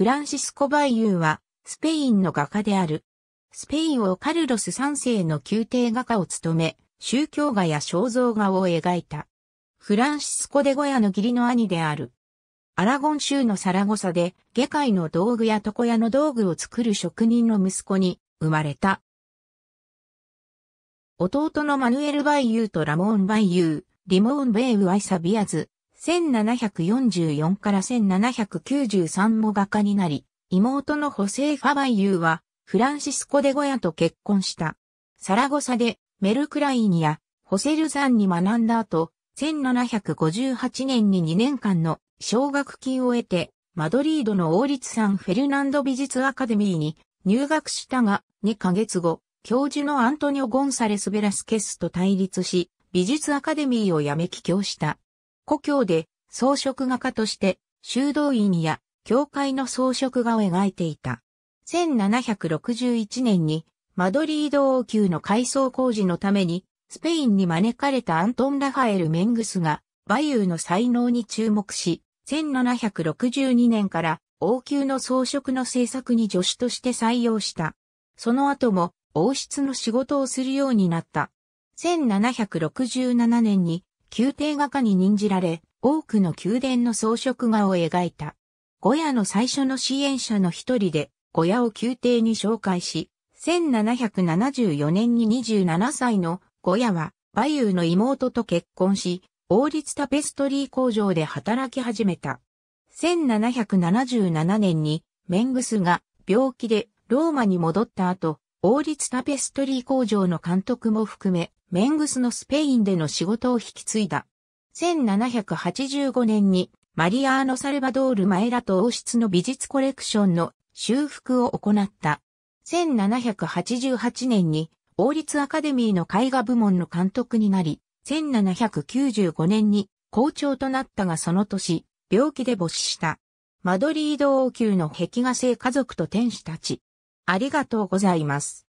フランシスコ・バイユーは、スペインの画家である。スペインをカルロス3世の宮廷画家を務め、宗教画や肖像画を描いた。フランシスコ・デ・ゴヤの義理の兄である。アラゴン州のサラゴサで、下界の道具や床屋の道具を作る職人の息子に生まれた。弟のマヌエル・バイユーとラモーン・バイユー、リモーン・ベイ・ウ・アイ・サビアズ、1744から1793も画家になり、妹のホセー・ファバイユーは、フランシスコ・デ・ゴヤと結婚した。サラゴサで、メルクラインや、ホセルザンに学んだ後、1758年に2年間の奨学金を得て、マドリードの王立サンフェルナンド美術アカデミーに入学したが、2ヶ月後、教授のアントニオ・ゴンサレス・ベラスケスと対立し、美術アカデミーを辞め帰郷した。故郷で装飾画家として修道院や教会の装飾画を描いていた。1761年にマドリード王宮の改装工事のためにスペインに招かれたアントン・ラファエル・メングスがバユーの才能に注目し、1762年から王宮の装飾の制作に助手として採用した。その後も王室の仕事をするようになった。1767年に宮廷画家に任じられ、多くの宮殿の装飾画を描いた。ゴヤの最初の支援者の一人で、ゴヤを宮廷に紹介し、1774年に27歳のゴヤは、バユーの妹と結婚し、王立タペストリー工場で働き始めた。1777年にメングスが病気でローマに戻った後、王立タペストリー工場の監督も含め、メングスのスペインでの仕事を引き継いだ。1785年にマリアーノ・サルバドール・マエラと王室の美術コレクションの修復を行った。1788年に王立アカデミーの絵画部門の監督になり、1795年に校長となったがその年、病気で没死した。マドリード王宮の壁画性家族と天使たち、ありがとうございます。